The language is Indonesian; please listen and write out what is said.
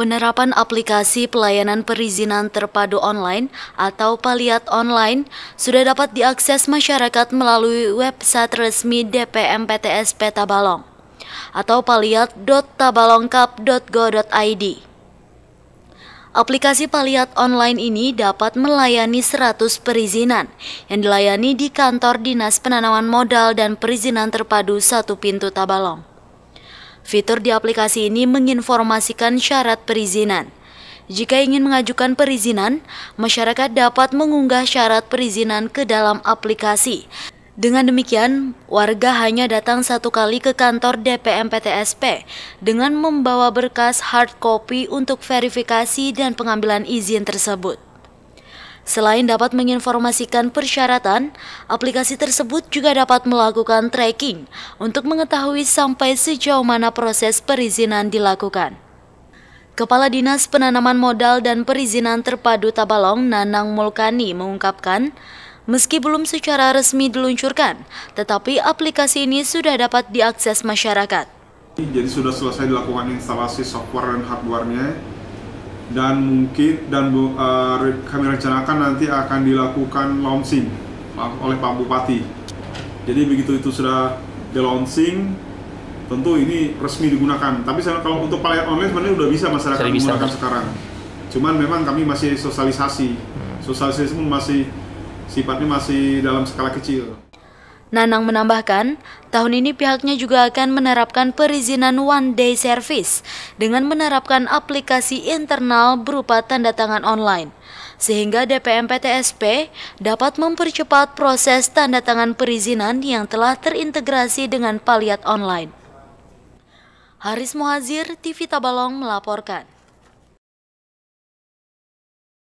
Penerapan aplikasi pelayanan perizinan terpadu online atau Paliat Online sudah dapat diakses masyarakat melalui website resmi DPM PTS Peta Balong atau paliat.tabalongkap.go.id. Aplikasi Paliat Online ini dapat melayani 100 perizinan yang dilayani di kantor Dinas Penanaman Modal dan Perizinan Terpadu Satu Pintu Tabalong. Fitur di aplikasi ini menginformasikan syarat perizinan. Jika ingin mengajukan perizinan, masyarakat dapat mengunggah syarat perizinan ke dalam aplikasi. Dengan demikian, warga hanya datang satu kali ke kantor DPM PTSP dengan membawa berkas hard copy untuk verifikasi dan pengambilan izin tersebut. Selain dapat menginformasikan persyaratan, aplikasi tersebut juga dapat melakukan tracking untuk mengetahui sampai sejauh mana proses perizinan dilakukan. Kepala Dinas Penanaman Modal dan Perizinan Terpadu Tabalong Nanang Mulkani mengungkapkan, meski belum secara resmi diluncurkan, tetapi aplikasi ini sudah dapat diakses masyarakat. Jadi sudah selesai dilakukan instalasi software dan hardware-nya, dan mungkin dan uh, kami rencanakan nanti akan dilakukan launching oleh Pak Bupati. Jadi begitu itu sudah di launching, tentu ini resmi digunakan. Tapi kalau untuk pelayan online sebenarnya sudah bisa masyarakat bisa, menggunakan kan? sekarang. Cuman memang kami masih sosialisasi, hmm. sosialisasi pun masih sifatnya masih dalam skala kecil. Nanang menambahkan, tahun ini pihaknya juga akan menerapkan perizinan one day service dengan menerapkan aplikasi internal berupa tanda tangan online, sehingga DPM PTSP dapat mempercepat proses tanda tangan perizinan yang telah terintegrasi dengan Paliat Online. Haris Muhazir, TV Tabalong melaporkan.